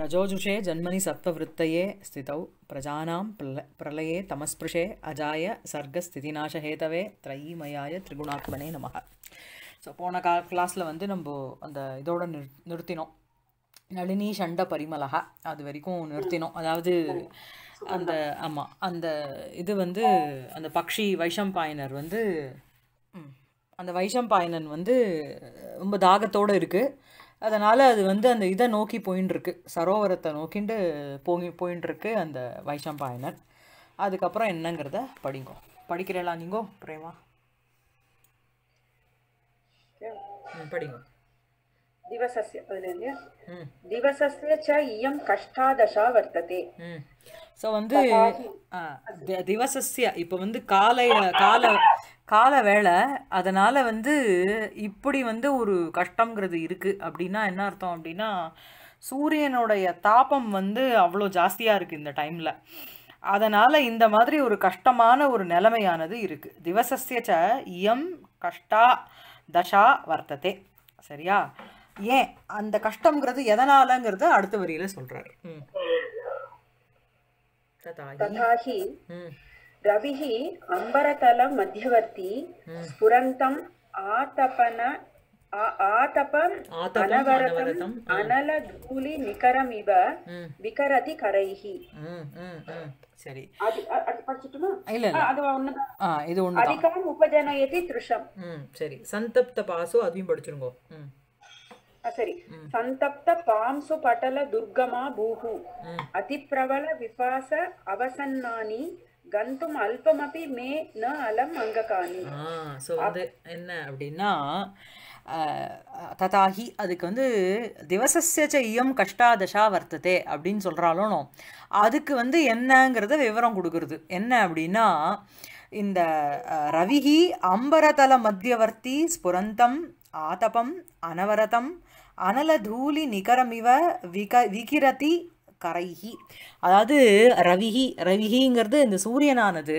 ரஜோஜுஷே ஜன்மனி சத்வவத்தையே स्थितौ பிரஜானாம் प्रल தமஸ்பிருஷே அஜாய சர்க்கஸ்திதிநாசஹேதவே सर्गस्थितिनाशहेतवे திரிகுணாத்மனே त्रिगुणात्मने நமக ஸோ போன கா கிளாஸில் வந்து நம்ம அந்த இதோட நிறு நிறுத்தினோம் நளினி சண்ட பரிமலக அது வரைக்கும் நிறுத்தினோம் அதாவது அந்த ஆமாம் அந்த இது வந்து அந்த பக்ஷி வைஷம்பாயனர் வந்து அந்த வைஷம்பாயனன் வந்து ரொம்ப தாகத்தோடு இருக்குது அதனால் அது வந்து அந்த இதை நோக்கி போயின்னு இருக்கு சரோவரத்தை நோக்கிண்டு போங்கி போயின்னு இருக்கு அந்த வைஷம்பாயனர் அதுக்கப்புறம் என்னங்கிறத படிங்கோ படிக்கிறேலாம் நீங்கோ பிரேமா படிங்க दिवसस्य दिवसस्य च इयं कष्टादशा ஸோ வந்து திவசஸ்ய இப்போ வந்து காலை கால கால வேலை அதனால் வந்து இப்படி வந்து ஒரு கஷ்டங்கிறது இருக்குது அப்படின்னா என்ன அர்த்தம் அப்படின்னா சூரியனுடைய தாபம் வந்து அவ்வளோ ஜாஸ்தியாக இருக்குது இந்த டைமில் அதனால் இந்த மாதிரி ஒரு கஷ்டமான ஒரு நிலைமையானது இருக்குது திவசஸ்யச்ச இயம் கஷ்டா தசா வர்த்ததே சரியா ஏன் அந்த கஷ்டங்கிறது எதனாலங்கிறத அடுத்த வரியில் சொல்கிறாரு ம் तथा हि रविः अम्बरतलमध्यवर्ती स्फुरन्तम् आतपन आतपम् अनवरतम् अनलधूलिनिकरमिव వికరతి కరైహి సరే అది అది ఉన్నదా అధికం ఉపజనయతి తృషం సరే సంతప్త పాసు అదిం పడుచురుగో சரி சந்தப்த பாம்சு படல துர்கமா பூகு அதி ಪ್ರಬಲ விபாச அவசன்னானி கந்தும் அல்பமபி மே ந அலம் அங்ககானி ஸோ அது என்ன அப்படின்னா ததாகி அதுக்கு வந்து திவசஸ்ய இயம் கஷ்டாதசா வர்த்ததே அப்படின்னு சொல்கிறாலும் அதுக்கு வந்து என்னங்கிறத விவரம் கொடுக்குறது என்ன அப்படின்னா இந்த ரவிகி அம்பரதல மத்தியவர்த்தி ஸ்புரந்தம் ஆதபம் அனவரதம் அனலதூலி நிகரமிவ விக விகிரதி கரைஹி அதாவது ரவிஹி ரவிஹிங்கிறது இந்த சூரியனானது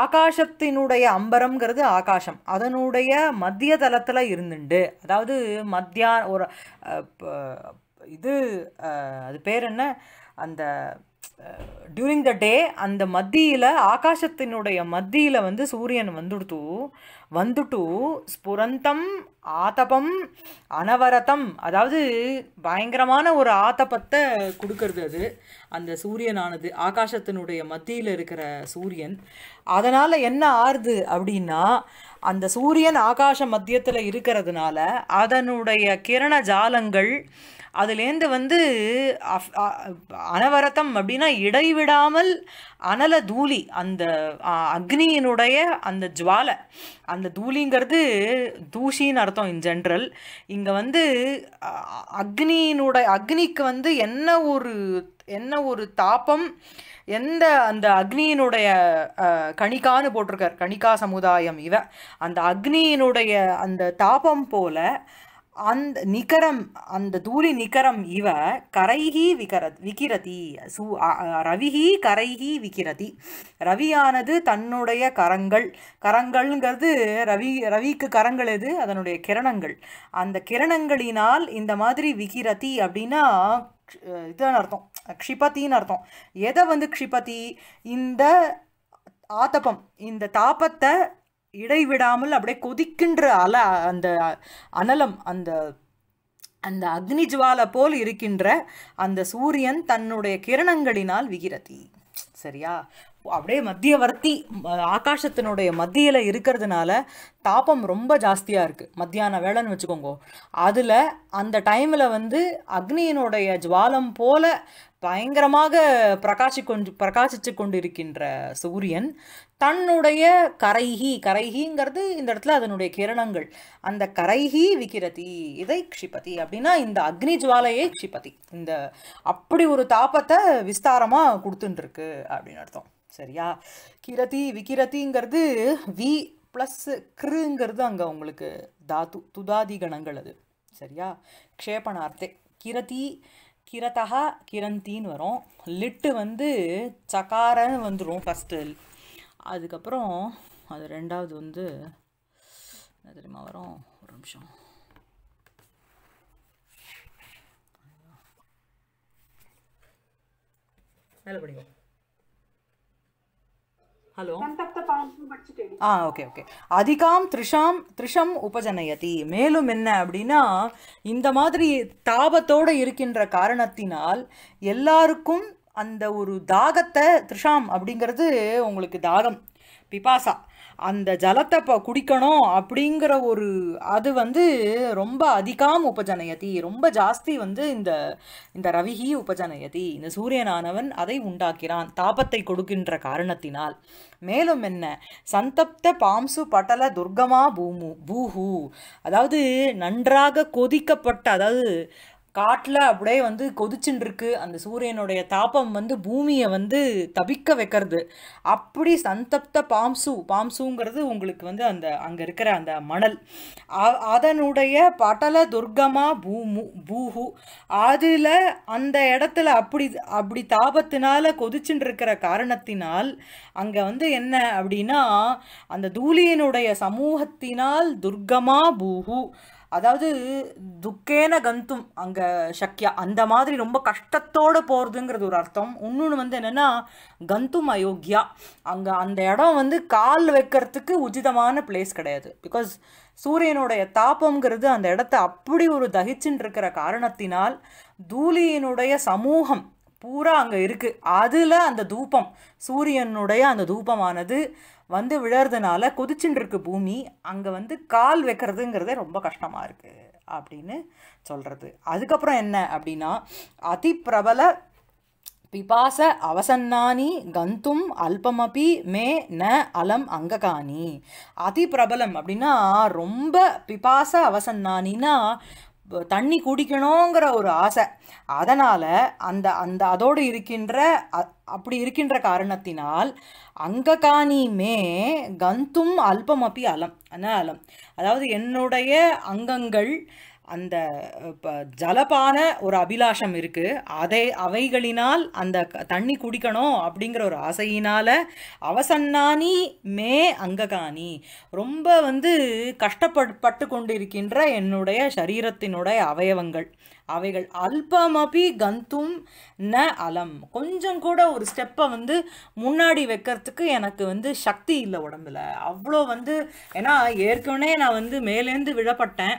ஆகாசத்தினுடைய அம்பரம்ங்கிறது ஆகாசம் அதனுடைய மத்திய தளத்தில் இருந்துண்டு அதாவது மத்தியா ஒரு இது அது பேர் என்ன அந்த டியூரிங் த டே அந்த மத்தியில் ஆகாசத்தினுடைய மத்தியில் வந்து சூரியன் வந்துடுத்து வந்துட்டு ஸ்புரந்தம் ஆத்தபம் அனவரதம் அதாவது பயங்கரமான ஒரு ஆத்தபத்தை கொடுக்கறது அது அந்த சூரியனானது ஆகாசத்தினுடைய மத்தியில் இருக்கிற சூரியன் அதனால் என்ன ஆறுது அப்படின்னா அந்த சூரியன் ஆகாச மத்தியத்தில் இருக்கிறதுனால அதனுடைய கிரண ஜாலங்கள் அதுலேருந்து வந்து அனவரத்தம் அப்படின்னா இடைவிடாமல் அனல தூளி அந்த அக்னியினுடைய அந்த ஜுவாலை அந்த தூளிங்கிறது தூசின்னு அர்த்தம் இன் ஜென்ரல் இங்கே வந்து அக்னியினுடைய அக்னிக்கு வந்து என்ன ஒரு என்ன ஒரு தாப்பம் எந்த அந்த அக்னியினுடைய கணிகான்னு போட்டிருக்கார் கணிகா சமுதாயம் இவ அந்த அக்னியினுடைய அந்த தாபம் போல அந்த நிகரம் அந்த தூளி நிகரம் இவ கரைகி விகர விக்கிரதி சூ ரவிகி கரைகி விக்கிரதி ரவியானது தன்னுடைய கரங்கள் கரங்கள்ங்கிறது ரவி ரவிக்கு கரங்கள் எது அதனுடைய கிரணங்கள் அந்த கிரணங்களினால் இந்த மாதிரி விக்கிரதி அப்படின்னா இதுதான் அர்த்தம் க்ஷிபத்தின்னு அர்த்தம் எதை வந்து க்ஷிபதி இந்த ஆத்தப்பம் இந்த தாபத்தை இடைவிடாமல் அப்படியே கொதிக்கின்ற அல அந்த அனலம் அந்த அந்த அக்னி ஜுவாலை போல் இருக்கின்ற அந்த சூரியன் தன்னுடைய கிரணங்களினால் விகிரதி சரியா அப்படியே மத்தியவர்த்தி ஆகாசத்தினுடைய மத்தியில் இருக்கிறதுனால தாபம் ரொம்ப ஜாஸ்தியாக இருக்குது மத்தியான வேலைன்னு வச்சுக்கோங்க அதில் அந்த டைமில் வந்து அக்னியினுடைய ஜுவாலம் போல பயங்கரமாக பிரகாஷி கொண்டு பிரகாசித்து கொண்டு இருக்கின்ற சூரியன் தன்னுடைய கரைஹி கரைஹிங்கிறது இந்த இடத்துல அதனுடைய கிரணங்கள் அந்த கரைகி விக்கிரதி இதை க்ஷிபதி அப்படின்னா இந்த அக்னி ஜுவாலையை க்ஷிபதி இந்த அப்படி ஒரு தாபத்தை விஸ்தாரமாக கொடுத்துட்டுருக்கு அப்படின்னு அர்த்தம் சரியா கிரதி விக்கிரதிங்கிறது வி ப்ளஸ் கிருங்கிறது அங்கே உங்களுக்கு தாத்து துதாதி கணங்கள் அது சரியா க்ஷேபணார்த்தே கிரதி கிரதா கிரந்தின்னு வரும் லிட்டு வந்து சக்காரன்னு வந்துடும் ஃபஸ்ட்டு அதுக்கப்புறம் அது ரெண்டாவது வந்து என்ன தெரியுமா வரும் ஒரு நிமிஷம் ஹலோ ஆ ஓகே ஓகே அதிகாம் த்ரிஷாம் த்ரிஷம் உபஜனயதி மேலும் என்ன அப்படின்னா இந்த மாதிரி தாபத்தோடு இருக்கின்ற காரணத்தினால் எல்லாருக்கும் அந்த ஒரு தாகத்தை த்ரிஷாம் அப்படிங்கிறது உங்களுக்கு தாகம் பிபாசா அந்த ஜலத்தை இப்போ குடிக்கணும் அப்படிங்கிற ஒரு அது வந்து ரொம்ப அதிகாம் உபஜனயதி ரொம்ப ஜாஸ்தி வந்து இந்த இந்த ரவிகி உபஜனயதி இந்த சூரியனானவன் அதை உண்டாக்கிறான் தாபத்தை கொடுக்கின்ற காரணத்தினால் மேலும் என்ன சந்தப்த பாம்சு பட்டல துர்கமா பூமு பூஹூ அதாவது நன்றாக கொதிக்கப்பட்ட அதாவது காட்டில் அப்படியே வந்து கொதிச்சுட்டு இருக்கு அந்த சூரியனுடைய தாபம் வந்து பூமியை வந்து தவிக்க வைக்கிறது அப்படி சந்தப்த பாம்சு பாம்சுங்கிறது உங்களுக்கு வந்து அந்த அங்கே இருக்கிற அந்த மணல் அதனுடைய பட்டல துர்கமா பூமு பூஹு அதில் அந்த இடத்துல அப்படி அப்படி தாபத்தினால கொதிச்சுட்டு இருக்கிற காரணத்தினால் அங்கே வந்து என்ன அப்படின்னா அந்த தூளியனுடைய சமூகத்தினால் துர்கமா பூஹு அதாவது துக்கேன கந்தும் அங்கே சக்கியா அந்த மாதிரி ரொம்ப கஷ்டத்தோடு போகிறதுங்கிறது ஒரு அர்த்தம் இன்னொன்று வந்து என்னென்னா கந்தும் அயோக்கியா அங்கே அந்த இடம் வந்து கால் வைக்கிறதுக்கு உச்சிதமான பிளேஸ் கிடையாது பிகாஸ் சூரியனுடைய தாபம்ங்கிறது அந்த இடத்த அப்படி ஒரு தகிச்சுன்னு இருக்கிற காரணத்தினால் தூளியினுடைய சமூகம் பூரா அங்கே இருக்குது அதில் அந்த தூபம் சூரியனுடைய அந்த தூபமானது வந்து விழறதுனால குதிச்சுட்டு இருக்கு பூமி அங்கே வந்து கால் வைக்கிறதுங்கிறதே ரொம்ப கஷ்டமாக இருக்குது அப்படின்னு சொல்கிறது அதுக்கப்புறம் என்ன அப்படின்னா அதி பிரபல பிபாச அவசன்னானி கந்தும் அல்பமபி மே ந அலம் அங்ககானி அதி பிரபலம் அப்படின்னா ரொம்ப பிபாச அவசன்னானின்னா தண்ணி குடிக்கணுங்கிற ஒரு ஆசை அதனால் அந்த அந்த அதோடு இருக்கின்ற அப்படி இருக்கின்ற காரணத்தினால் அங்ககாணிமே கந்தும் அல்பமப்பி அலம் அன அலம் அதாவது என்னுடைய அங்கங்கள் அந்த ஜலபான ஒரு அபிலாஷம் இருக்குது அதை அவைகளினால் அந்த தண்ணி குடிக்கணும் அப்படிங்கிற ஒரு ஆசையினால் அவசன்னானி மே அங்ககாணி ரொம்ப வந்து கஷ்டப்பட்டு கொண்டிருக்கின்ற என்னுடைய சரீரத்தினுடைய அவயவங்கள் அவைகள் அல்பமபி கந்தும் ந அலம் கொஞ்சம் கூட ஒரு ஸ்டெப்பை வந்து முன்னாடி வைக்கிறதுக்கு எனக்கு வந்து சக்தி இல்லை உடம்புல அவ்வளோ வந்து ஏன்னா ஏற்கனவே நான் வந்து மேலேருந்து விழப்பட்டேன்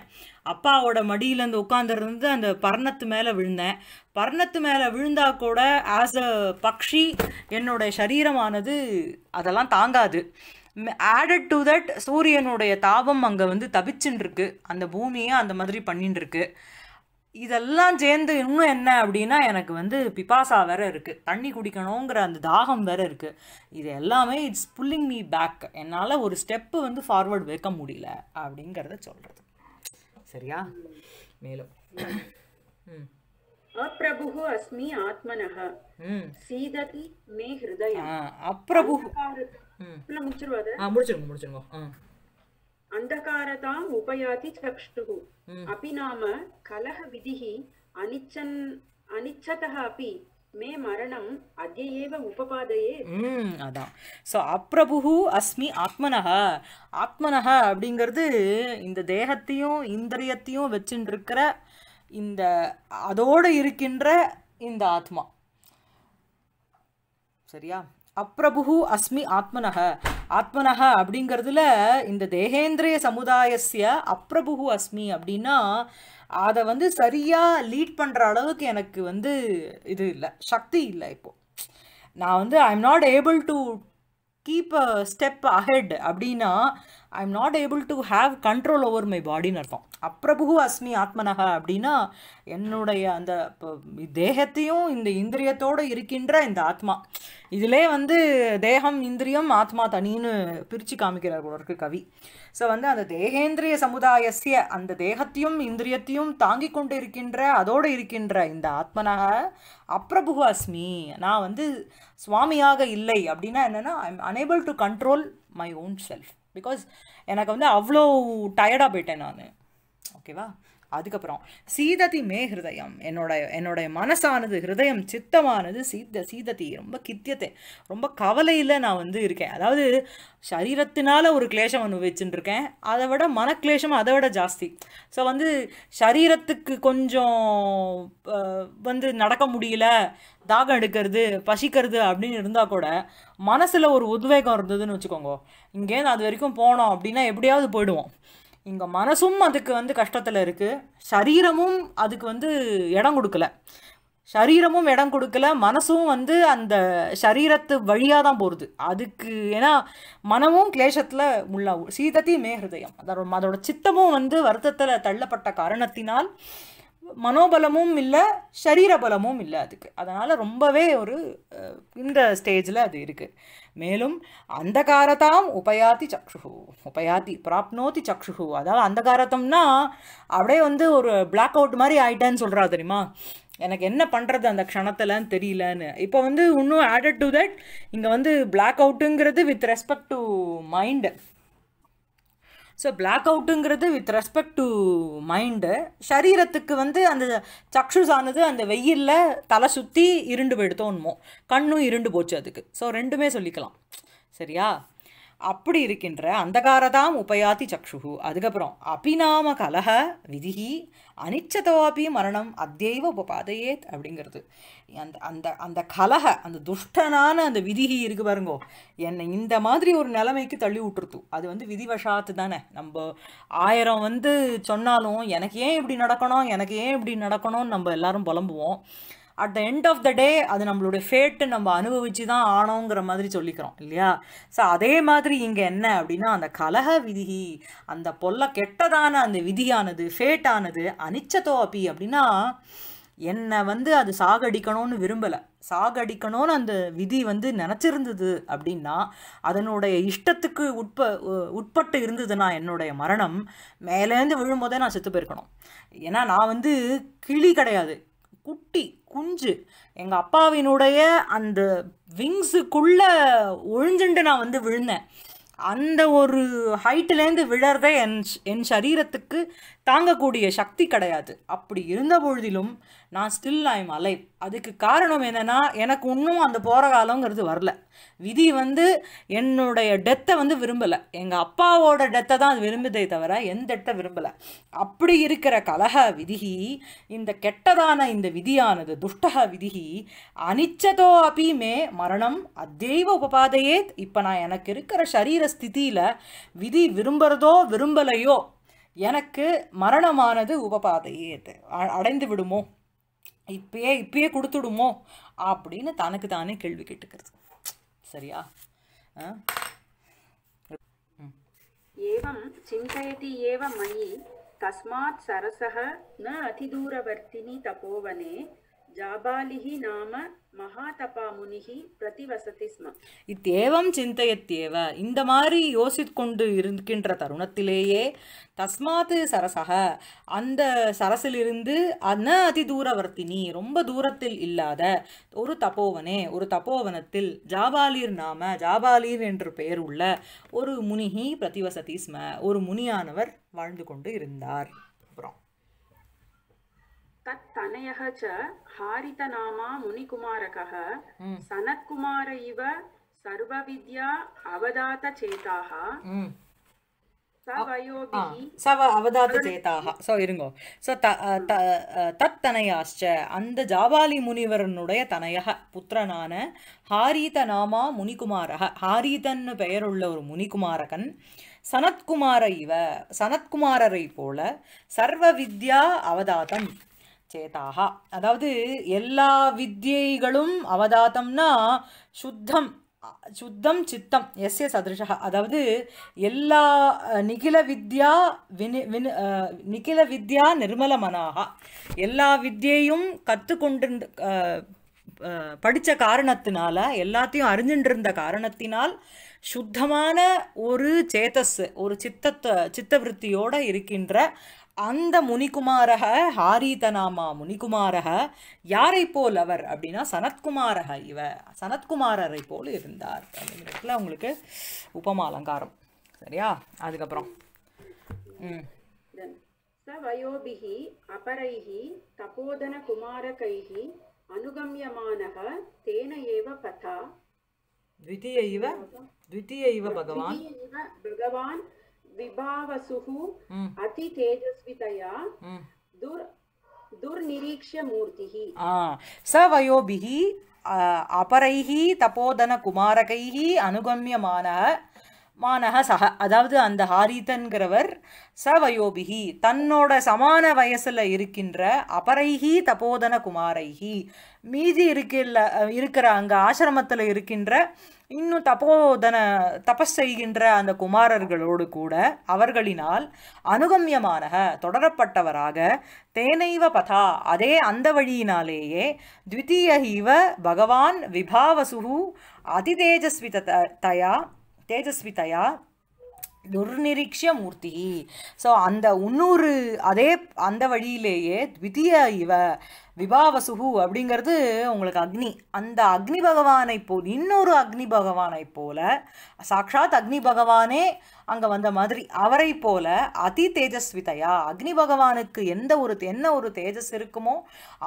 அப்பாவோட மடியிலேருந்து உட்காந்துருந்து அந்த பர்ணத்து மேலே விழுந்தேன் பர்ணத்து மேலே விழுந்தா கூட ஆஸ் அ பக்ஷி என்னுடைய சரீரமானது அதெல்லாம் தாங்காது ஆடட் டு தட் சூரியனுடைய தாபம் அங்கே வந்து தவிச்சுன்னு இருக்கு அந்த பூமியை அந்த மாதிரி பண்ணின்னு இருக்கு இதெல்லாம் சேர்ந்து இன்னும் என்ன அப்படின்னா எனக்கு வந்து பிபாசா வேற இருக்குது தண்ணி குடிக்கணுங்கிற அந்த தாகம் வேற இருக்குது இது எல்லாமே இட்ஸ் புல்லிங் மீ பேக் என்னால் ஒரு ஸ்டெப்பு வந்து ஃபார்வர்டு வைக்க முடியல அப்படிங்கிறத சொல்கிறது சரியா மேலும் அப்பிரபுஹு அஸ்மி ஆத்மனஹ சீததி மே ஹிருதயம் அப்பிரபுஹு முடிச்சிருவாத முடிச்சிருங்க முடிச்சிருங்க அந்தகாரதாம் உபயாதி சக்ஷுஹு அபி நாம கலஹ விதிஹி அனிச்சன் அனிச்சதஹ அபி மே மரணம் அத்ய ஏவ உபபாதையே ம் அதான் ஸோ அப்ரபுஹு அஸ்மி ஆத்மனக ஆத்மனக அப்படிங்கிறது இந்த தேகத்தையும் இந்திரியத்தையும் வச்சுட்டு இந்த அதோடு இருக்கின்ற இந்த ஆத்மா சரியா அப்பிரபு அஸ்மி ஆத்மனக ஆத்மனக அப்படிங்கிறதுல இந்த தேகேந்திரிய சமுதாயசிய அப்பிரபு அஸ்மி அப்படின்னா அதை வந்து சரியாக லீட் பண்ணுற அளவுக்கு எனக்கு வந்து இது இல்லை சக்தி இல்லை இப்போது நான் வந்து I am not able to keep a step ahead அப்படின்னா I am not able to have control over my பாடின்னு அர்த்தம் அப்பிரபுகு அஸ்மி ஆத்மனக அப்படின்னா என்னுடைய அந்த தேகத்தையும் இந்த இந்திரியத்தோடு இருக்கின்ற இந்த ஆத்மா இதிலே வந்து தேகம் இந்திரியம் ஆத்மா தனின்னு பிரித்து காமிக்கிறார் ஒரு கவி ஸோ வந்து அந்த தேகேந்திரிய சமுதாயசிய அந்த தேகத்தையும் இந்திரியத்தையும் தாங்கி கொண்டு இருக்கின்ற அதோடு இருக்கின்ற இந்த ஆத்மனாக அப்பிரபுகு அஸ்மி நான் வந்து சுவாமியாக இல்லை அப்படின்னா என்னென்னா I'm unable to control my own self because எனக்கு வந்து அவ்வளோ டயர்டாக போயிட்டேன் நான் ஓகேவா அதுக்கப்புறம் சீததி மே ஹிருதயம் என்னோட என்னுடைய மனசானது ஹிருதயம் சித்தமானது சீத சீததி ரொம்ப கித்தியத்தை ரொம்ப கவலையில் நான் வந்து இருக்கேன் அதாவது சரீரத்தினால ஒரு கிளேஷம் அனுபவிச்சுட்டு இருக்கேன் அதை விட மனக்லேஷம் அதை விட ஜாஸ்தி ஸோ வந்து சரீரத்துக்கு கொஞ்சம் வந்து நடக்க முடியல தாகம் எடுக்கிறது பசிக்கிறது அப்படின்னு இருந்தால் கூட மனசில் ஒரு உத்வேகம் இருந்ததுன்னு வச்சுக்கோங்க இங்கேருந்து அது வரைக்கும் போனோம் அப்படின்னா எப்படியாவது போயிடுவோம் இங்கே மனசும் அதுக்கு வந்து கஷ்டத்தில் இருக்குது சரீரமும் அதுக்கு வந்து இடம் கொடுக்கல சரீரமும் இடம் கொடுக்கல மனசும் வந்து அந்த சரீரத்து வழியாக தான் போகிறது அதுக்கு ஏன்னா மனமும் கிளேஷத்தில் உள்ளாகும் சீதத்தையும் மே அதோட அதோட சித்தமும் வந்து வருத்தத்தில் தள்ளப்பட்ட காரணத்தினால் மனோபலமும் இல்லை சரீர பலமும் இல்லை அதுக்கு அதனால் ரொம்பவே ஒரு இந்த ஸ்டேஜில் அது இருக்குது மேலும் அந்தகாரத்தாம் உபயாத்தி சக்ஷு உபயாத்தி பிராப்னோத்தி சக்ஷு அதாவது அந்தகாரத்தம்னா அப்படியே வந்து ஒரு பிளாக் அவுட் மாதிரி ஆயிட்டேன்னு சொல்கிறா தெரியுமா எனக்கு என்ன பண்ணுறது அந்த க்ஷணத்தில்னு தெரியலன்னு இப்போ வந்து இன்னும் ஆடட் டு தட் இங்கே வந்து பிளாக் அவுட்டுங்கிறது with respect to mind so black அவுட்டுங்கிறது வித் ரெஸ்பெக்ட் டு மைண்டு சரீரத்துக்கு வந்து அந்த சக்ஷுஸ் ஆனது அந்த வெயிலில் தலை சுற்றி இருண்டு போயிடுத்தோன்மோ கண்ணும் இருண்டு போச்சு அதுக்கு ஸோ ரெண்டுமே சொல்லிக்கலாம் சரியா அப்படி இருக்கின்ற அந்தகாரதாம் உபயாதி சக்ஷு அதுக்கப்புறம் அபிநாம கலக விதிகி அனிச்சதோபி மரணம் அத்தியவ உபாதையே அப்படிங்கிறது அந்த அந்த அந்த கலக அந்த துஷ்டனான அந்த விதிகி இருக்கு பாருங்கோ என்னை இந்த மாதிரி ஒரு நிலைமைக்கு தள்ளி விட்டுருத்து அது வந்து விதிவசாத்து தானே நம்ம ஆயிரம் வந்து சொன்னாலும் எனக்கு ஏன் இப்படி நடக்கணும் எனக்கு ஏன் இப்படி நடக்கணும்னு நம்ம எல்லாரும் புலம்புவோம் at the end of the day அது நம்மளுடைய ஃபேட்டு நம்ம அனுபவித்து தான் ஆனோங்கிற மாதிரி சொல்லிக்கிறோம் இல்லையா ஸோ அதே மாதிரி இங்கே என்ன அப்படின்னா அந்த கலக விதி அந்த பொல்ல கெட்டதான அந்த விதியானது ஃபேட்டானது அனிச்சதோ அப்பி அப்படின்னா என்னை வந்து அது சாகடிக்கணும்னு விரும்பலை சாகடிக்கணும்னு அந்த விதி வந்து நினச்சிருந்தது அப்படின்னா அதனுடைய இஷ்டத்துக்கு உட்ப உட்பட்டு இருந்ததுன்னா என்னுடைய மரணம் மேலேருந்து விழும்போதே நான் செத்து போயிருக்கணும் ஏன்னா நான் வந்து கிளி கிடையாது குட்டி குஞ்சு எங்கள் அப்பாவினுடைய அந்த விங்ஸுக்குள்ளே ஒழிஞ்சுண்டு நான் வந்து விழுந்தேன் அந்த ஒரு ஹைட்டிலேருந்து விழறத என் என் சரீரத்துக்கு தாங்கக்கூடிய சக்தி கிடையாது அப்படி இருந்த பொழுதிலும் நான் ஸ்டில் ஐம் அலைவ் அதுக்கு காரணம் என்னென்னா எனக்கு இன்னும் அந்த போகிற காலங்கிறது வரல விதி வந்து என்னுடைய டெத்தை வந்து விரும்பலை எங்கள் அப்பாவோட டெத்தை தான் அது விரும்புதே தவிர என் டெத்தை விரும்பலை அப்படி இருக்கிற கலக விதிகி இந்த கெட்டதான இந்த விதியானது துஷ்டக விதிகி அனிச்சதோ அப்பியுமே மரணம் அத்தெய்வ உபபாதையே இப்போ நான் எனக்கு இருக்கிற சரீர விதி விரும்புகிறதோ விரும்பலையோ எனக்கு மரணமானது உபபாதையே அடைந்து விடுமோ இப்பயே இப்பயே கொடுத்துடுமோ அப்படின்னு தனக்கு தானே கேள்வி கேட்டுக்கிறது சரியா ஏவம் சிந்தயதி ஏவ மயி தஸ்மாத் சரசக ந அதிதூரவர்த்தினி தபோவனே जाबालिः नाम மகாதபாமுனிகி பிரதிவசதி ஸ்ம இத்தேவம் சிந்தயத்தேவ இந்த மாதிரி யோசித்துக்கொண்டு இருக்கின்ற தருணத்திலேயே தஸ்மாத்து சரசக அந்த சரசிலிருந்து அன அதி தூரவர்த்தினி ரொம்ப தூரத்தில் இல்லாத ஒரு தபோவனே ஒரு தபோவனத்தில் ஜாபாலீர் நாம ஜாபாலீர் என்று பெயர் உள்ள ஒரு முனிகி பிரதிவசதி ஸ்ம ஒரு முனியானவர் வாழ்ந்து கொண்டு இருந்தார் அப்புறம் தத்தனயக ச ஹாரிதநாமா முனிகுமாரகஹ சனத்குமார இவ சர்வவித்யா அவதாத சேதாக சவ அந்த ஜாபாலி முனிவரனுடைய தனையக புத்திரனான ஹாரீத முனிகுமாரக பெயருள்ள ஒரு முனிகுமாரகன் சனத்குமார இவ சனத்குமாரரை போல சர்வ வித்யா சேதாகா அதாவது எல்லா வித்தியைகளும் அவதாத்தம்னா சுத்தம் சுத்தம் சித்தம் எஸ் எஸ் சதிருஷா அதாவது எல்லா நிகில வித்யா வினி வினு நிகில வித்யா நிர்மல எல்லா வித்தியையும் கற்றுக்கொண்டு படித்த காரணத்தினால எல்லாத்தையும் அறிஞ்சின்றிருந்த காரணத்தினால் சுத்தமான ஒரு சேத்தஸ் ஒரு சித்தத்தை சித்தவருத்தியோடு இருக்கின்ற அந்த முனிகுமாரக ஹாரிதனாமா முனிகுமாரக யாரை போல் அவர் அப்படின்னா சனத்குமாரக இவ சனத்குமாரரை போல் இருந்தார் அப்படிங்கிறதுல உங்களுக்கு உபமா அலங்காரம் சரியா அதுக்கப்புறம் ம் சவயோபிகி அபரைகி தபோதன குமாரகைகி அனுகமியமானக தேன ஏவ பதா द्वितीय इव भगवान् भगवान् विभावसुः துர் तेजस्वितया दुर् दुर्निरीक्ष्यमूर्तिः स वयोभिः தபோதன தபோதனகுமாரகைः அனுகமியமானः மானக சக அதாவது அந்த ஹாரிதன்கிறவர் சவயோபிகி தன்னோட சமான வயசில் இருக்கின்ற அபரைகி தபோதன குமாரைகி மீதி இருக்கில்ல இருக்கிற அங்கே ஆசிரமத்தில் இருக்கின்ற இன்னும் தபோதன தபஸ் செய்கின்ற அந்த குமாரர்களோடு கூட அவர்களினால் அனுகமியமான தொடரப்பட்டவராக தேனைவ பதா அதே அந்த வழியினாலேயே த்விதீய இவ பகவான் விபாவசுகு அதிதேஜஸ்வித தயா தேஜஸ்விதயா துர்நிரீக்ஷிய மூர்த்தி ஸோ அந்த உன்னூறு அதே அந்த வழியிலேயே த்விதீய இவ விபாவசுகு அப்படிங்கிறது உங்களுக்கு அக்னி அந்த அக்னி பகவானை போல் இன்னொரு அக்னி பகவானை போல சாக்ஷாத் அக்னி பகவானே அங்கே வந்த மாதிரி அவரை போல அதி தேஜஸ்விதையா அக்னி பகவானுக்கு எந்த ஒரு என்ன ஒரு தேஜஸ் இருக்குமோ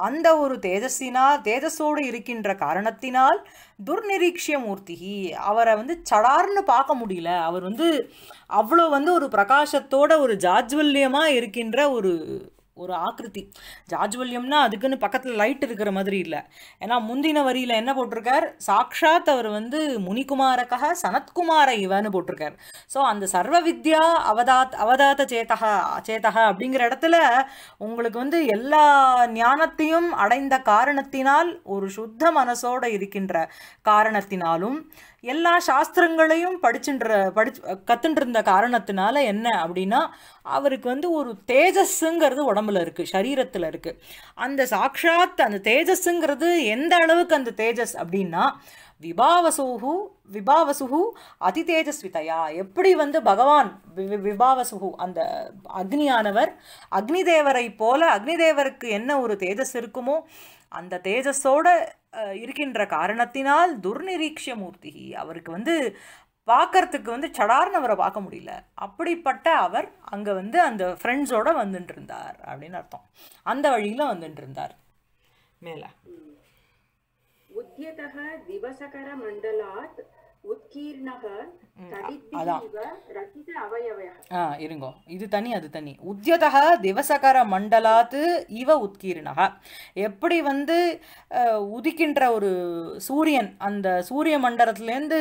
அந்த ஒரு தேஜஸினால் தேஜஸோடு இருக்கின்ற காரணத்தினால் துர்நிரீக்ஷிய மூர்த்தி அவரை வந்து சடார்னு பார்க்க முடியல அவர் வந்து அவ்வளோ வந்து ஒரு பிரகாசத்தோட ஒரு ஜாஜ்வல்யமாக இருக்கின்ற ஒரு ஒரு ஆக்கிருத்தி ஜாஜ்வல்யம்னா அதுக்குன்னு பக்கத்தில் லைட் இருக்கிற மாதிரி இல்லை ஏன்னா முந்தின வரியில் என்ன போட்டிருக்கார் சாக்ஷாத் அவர் வந்து முனிகுமாரக்காக சனத்குமார இவன்னு போட்டிருக்கார் ஸோ அந்த சர்வ வித்யா அவதாத் அவதாத்த சேத்தகா சேத்தகா அப்படிங்கிற இடத்துல உங்களுக்கு வந்து எல்லா ஞானத்தையும் அடைந்த காரணத்தினால் ஒரு சுத்த மனசோடு இருக்கின்ற காரணத்தினாலும் எல்லா சாஸ்திரங்களையும் படிச்சுன்ற படிச்சு கற்றுட்டு இருந்த காரணத்தினால என்ன அப்படின்னா அவருக்கு வந்து ஒரு தேஜஸ்ஸுங்கிறது உடம்புல இருக்குது சரீரத்தில் இருக்குது அந்த சாக்ஷாத் அந்த தேஜஸ்ஸுங்கிறது எந்த அளவுக்கு அந்த தேஜஸ் அப்படின்னா விபாவசுகு அதி அதிதேஜஸ்விதையா எப்படி வந்து பகவான் விபாவசுகு அந்த அக்னியானவர் அக்னி தேவரை போல அக்னி தேவருக்கு என்ன ஒரு தேஜஸ் இருக்குமோ அந்த தேஜஸோட இருக்கின்ற காரணத்தினால் துர்நிரீக்ஷ மூர்த்தி அவருக்கு வந்து பார்க்கறதுக்கு வந்து சடார்னு அவரை பார்க்க முடியல அப்படிப்பட்ட அவர் அங்கே வந்து அந்த ஃப்ரெண்ட்ஸோடு வந்துட்டு இருந்தார் அப்படின்னு அர்த்தம் அந்த வழியில் வந்துட்டு இருந்தார் மேலே मध्यतः இருங்கோ இது தனி அது தனி திவசகர மண்டலாத்து இவ எப்படி வந்து உதிக்கின்ற ஒரு சூரியன் அந்த சூரிய மண்டலத்திலேருந்து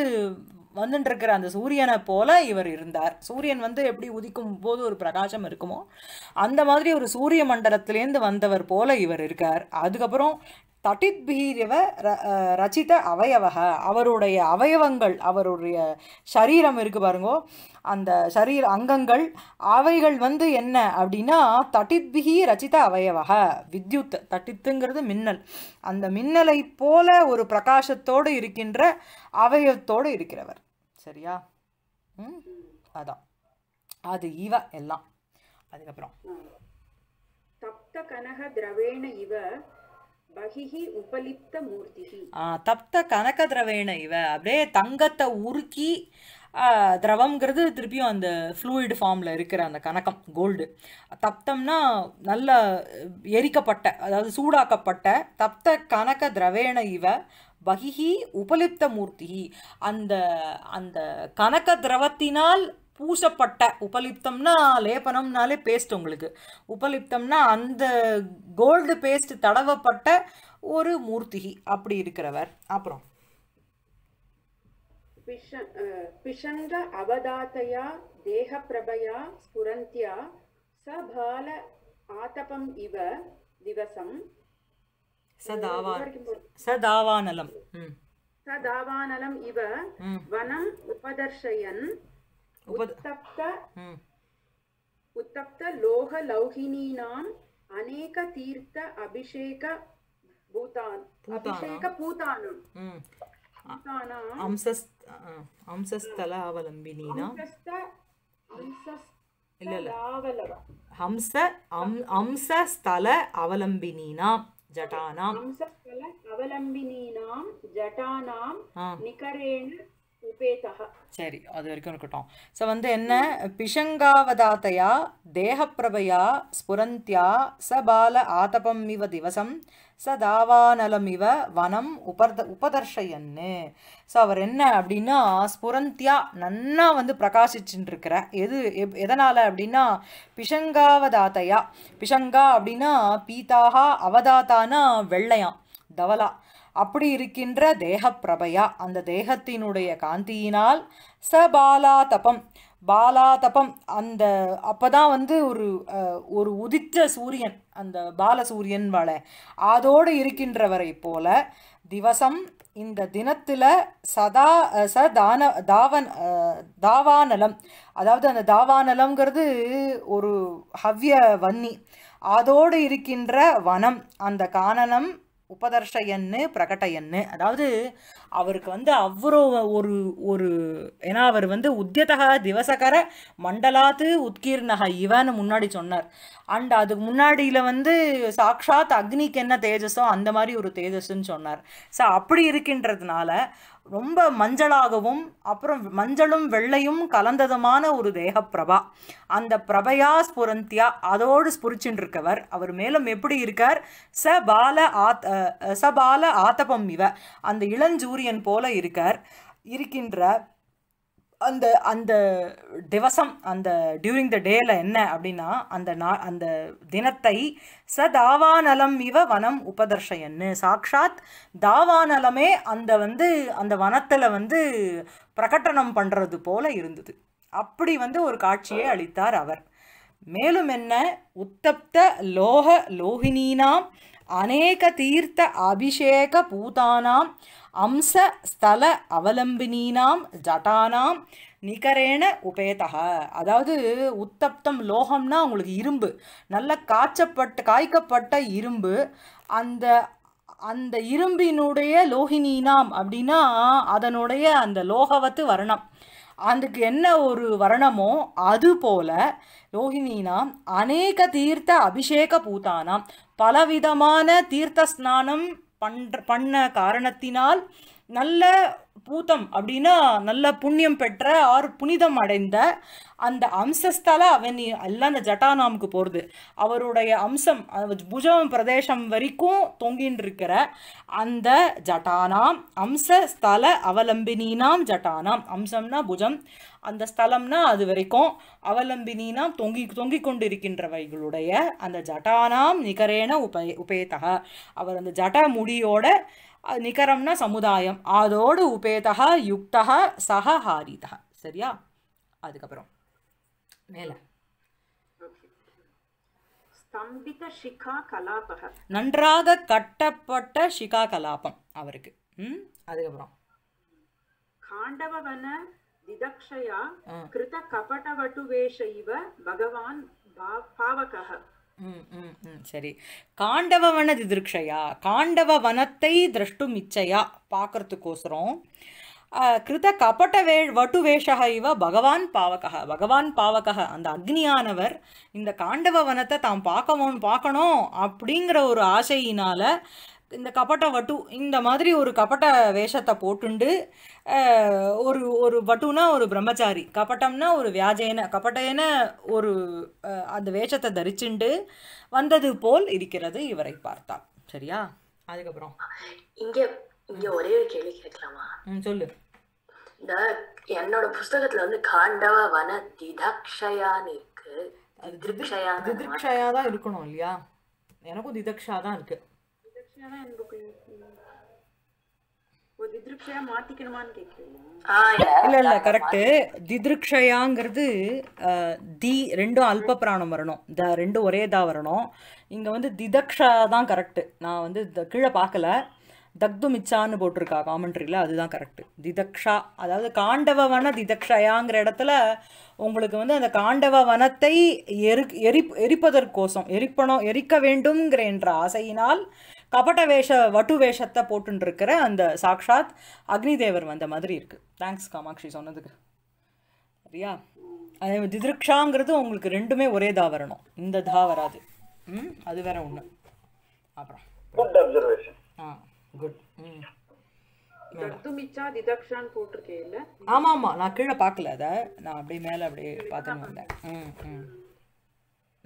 வந்துட்டு இருக்கிற அந்த சூரியனை போல இவர் இருந்தார் சூரியன் வந்து எப்படி உதிக்கும் போது ஒரு பிரகாசம் இருக்குமோ அந்த மாதிரி ஒரு சூரிய மண்டலத்திலேருந்து வந்தவர் போல இவர் இருக்கார் அதுக்கப்புறம் தட்டித்பீரவ ரச்சித அவயவக அவருடைய அவயவங்கள் அவருடைய சரீரம் இருக்குது பாருங்கோ அந்த சரீர அங்கங்கள் அவைகள் வந்து என்ன அப்படின்னா தட்டித்பிகி ரச்சித அவயவக வித்யுத் தட்டித்துங்கிறது மின்னல் அந்த மின்னலை போல ஒரு பிரகாசத்தோடு இருக்கின்ற அவயத்தோடு இருக்கிறவர் சரியா ம் அதான் அது இவ எல்லாம் அதுக்கப்புறம் தப்த கனக திரவேண இவ தப்த கனக திரவேண இவ அப்படியே தங்கத்தை உருக்கி திரவம்ங்கிறது திருப்பியும் அந்த ஃப்ளூயிடு ஃபார்மில் இருக்கிற அந்த கணக்கம் கோல்டு தப்தம்னா நல்ல எரிக்கப்பட்ட அதாவது சூடாக்கப்பட்ட தப்த கனக திரவேண இவ பகிஹி உபலிப்த மூர்த்தி அந்த அந்த கனக திரவத்தினால் பூசப்பட்ட உபலிப்தம்னா லேபனம்னாலே பேஸ்ட் உங்களுக்கு உபலிப்தம்னா அந்த கோல்டு பேஸ்ட் தடவப்பட்ட ஒரு மூர்த்திகி அப்படி இருக்கிறவர் அப்புறம் பிஷங்க அவதாத்தையா ஸ்புரந்தியா சபால ஆதபம் இவ திவசம் சதாவானலம் சதாவானலம் இவ வனம் உபதர்ஷயன் ఉత్తప్త ఉత్తప్త లోహ లౌహినీనాం అనేక తీర్థ అభిషేక భూతాన్ అభిషేక భూతానం ஹம்சஸ்தலாவலம்பினா இல்ல இல்ல ஜட்டானாம் ஹம்சஸ்தல சரி அது வரைக்கும் இருக்கட்டும் ஸோ வந்து என்ன பிஷங்காவதாத்தையா தேகப்பிரபையா ஸ்புரந்தியா ச பால ஆதபம் இவ திவசம் ச தாவானலம் இவ வனம் உபர்த உபதர்ஷயன்னு ஸோ அவர் என்ன அப்படின்னா ஸ்புரந்தியா நன்னா வந்து பிரகாசிச்சுட்டு இருக்கிற எது எப் எதனால் அப்படின்னா பிஷங்காவதாத்தையா பிஷங்கா அப்படின்னா பீதாகா அவதாத்தானா வெள்ளையாம் தவலா அப்படி இருக்கின்ற தேகப்பிரபையா அந்த தேகத்தினுடைய காந்தியினால் ச பாலா பாலா பாலாதபம் அந்த அப்போ தான் வந்து ஒரு ஒரு உதித்த சூரியன் அந்த பாலசூரியன் வள அதோடு இருக்கின்றவரை போல திவசம் இந்த தினத்தில் சதா ச தான தாவன் தாவானலம் அதாவது அந்த தாவானலம்ங்கிறது ஒரு ஹவ்ய வன்னி அதோடு இருக்கின்ற வனம் அந்த காணனம் உபதர்ஷ பிரகட்ட எண்ணு அதாவது அவருக்கு வந்து அவ்வளோ ஒரு ஒரு ஏன்னா அவர் வந்து உத்தியதக திவசகர மண்டலாத்து உத்கீர்ணக இவன்னு முன்னாடி சொன்னார் அண்ட் அதுக்கு முன்னாடியில் வந்து சாக்ஷாத் அக்னிக்கு என்ன தேஜஸோ அந்த மாதிரி ஒரு தேஜஸ்ன்னு சொன்னார் ஸோ அப்படி இருக்கின்றதுனால ரொம்ப மஞ்சளாகவும் அப்புறம் மஞ்சளும் வெள்ளையும் கலந்ததுமான ஒரு தேகப்பிரபா அந்த பிரபையா ஸ்புரந்தியா அதோடு ஸ்புரிச்சின் இருக்கவர் அவர் மேலும் எப்படி இருக்கார் ச பால ஆத் சபால ஆத்தபம் இவ அந்த இளஞ்சூரியன் போல இருக்கார் இருக்கின்ற அந்த அந்த திவசம் அந்த டியூரிங் த டேல என்ன அப்படின்னா அந்த நா அந்த தினத்தை ச தாவானலம் இவ வனம் உபதர்ஷயன்னு சாக்ஷாத் தாவானலமே அந்த வந்து அந்த வனத்தில் வந்து பிரகட்டனம் பண்ணுறது போல இருந்தது அப்படி வந்து ஒரு காட்சியை அளித்தார் அவர் மேலும் என்ன உத்தப்த லோக லோகினீனாம் அநேக தீர்த்த அபிஷேக பூதானாம் அம்ச ஸ்தல அவலம்பினீனாம் ஜட்டானாம் நிகரேன உபேதக அதாவது உத்தப்தம் லோகம்னா உங்களுக்கு இரும்பு நல்ல காய்ச்சப்பட்ட காய்க்கப்பட்ட இரும்பு அந்த அந்த இரும்பினுடைய லோகினீனாம் அப்படின்னா அதனுடைய அந்த லோகவத்து வரணம் அதுக்கு என்ன ஒரு வர்ணமோ அது போல ரோஹிணினாம் அநேக தீர்த்த அபிஷேக பூதானாம் பலவிதமான தீர்த்த ஸ்நானம் பண்ற பண்ண காரணத்தினால் நல்ல பூதம் அப்படின்னா நல்ல புண்ணியம் பெற்ற ஆறு புனிதம் அடைந்த அந்த அம்சஸ்தால அவன் எல்லாம் அந்த ஜட்டானாமுக்கு போகிறது அவருடைய அம்சம் புஜம் பிரதேசம் வரைக்கும் தொங்கின் இருக்கிற அந்த ஜட்டானாம் அம்சஸ்தல அவலம்பினாம் ஜட்டானாம் அம்சம்னா புஜம் அந்த ஸ்தலம்னா அது வரைக்கும் அவலம்பினா தொங்கி தொங்கி இருக்கின்றவைகளுடைய அந்த ஜட்டானாம் நிகரேன உப உபேதகா அவர் அந்த ஜட முடியோட நிகரம்னா சமுதாயம் அதோடு உபேதகா யுக்தகா சக ஹாரிதா சரியா அதுக்கப்புறம் மேல நன்றாக கட்டப்பட்ட சிகா கலாபம் அவருக்கு அதுக்கப்புறம் காண்டவன கிருத कृतकपटवटुवेष इव பகவான் पावकः சரி காண்டவன திதிருக்ஷயா காண்டவ வனத்தை திரஷ்டும் இச்சையா பார்க்கறதுக்கோசரம் கிருத கபட்ட வே வட்டுவேஷக இவ பகவான் பாவகா பகவான் பாவகா அந்த அக்னியானவர் இந்த காண்டவ வனத்தை தாம் பார்க்கவும் பார்க்கணும் அப்படிங்கிற ஒரு ஆசையினால இந்த கபட்ட வட்டு இந்த மாதிரி ஒரு கபட்ட வேஷத்தை போட்டுண்டு ஒரு ஒரு வட்டுனா ஒரு பிரம்மச்சாரி கபட்டம்னா ஒரு வியாஜேன கபட்டையன ஒரு அந்த வேஷத்தை தரிச்சுண்டு வந்தது போல் இருக்கிறது இவரை பார்த்தா சரியா அதுக்கப்புறம் இங்க இங்க ஒரே ஒரு கேள்வி கேட்கலாமா சொல்லு இந்த என்னோட புஸ்தகத்துல வந்து காண்டவ வன திதக்ஷயான்னு இருக்கு திதிருக்ஷயா தான் இருக்கணும் இல்லையா எனக்கும் திதக்ஷா தான் இருக்கு இல்ல தி ரெண்டும் த ரெண்டும் ஒரே வந்து திதக்ஷா தான் நான் வந்து கீழே பார்க்கல தக்து மிச்சான்னு போட்டிருக்கா காமெண்ட்ரியில் அதுதான் திதக்ஷா அதாவது திதக்ஷயாங்கிற இடத்துல உங்களுக்கு வந்து அந்த காண்டவ வனத்தை எரி எரிப்பதற்கோசம் எரிப்பணம் எரிக்க வேண்டும்ங்கிற என்ற ஆசையினால் கபட வேஷ வட்டு வேஷத்தை போட்டுருக்கிற அந்த சாக்ஷாத் அக்னிதேவர் வந்த மாதிரி இருக்குது தேங்க்ஸ் காமாட்சி சொன்னதுக்கு சரியா அதே திதிருக்ஷாங்கிறது உங்களுக்கு ரெண்டுமே ஒரே தா வரணும் இந்த தா வராது ம் அது வேற ஒன்று அப்புறம் குட் அப்சர்வேஷன் ஆ குட் ம் ஆமா ஆமா நான் கீழே பார்க்கல அத நான் அப்படியே மேல அப்படியே பார்த்துட்டு வந்தேன் ம் ம்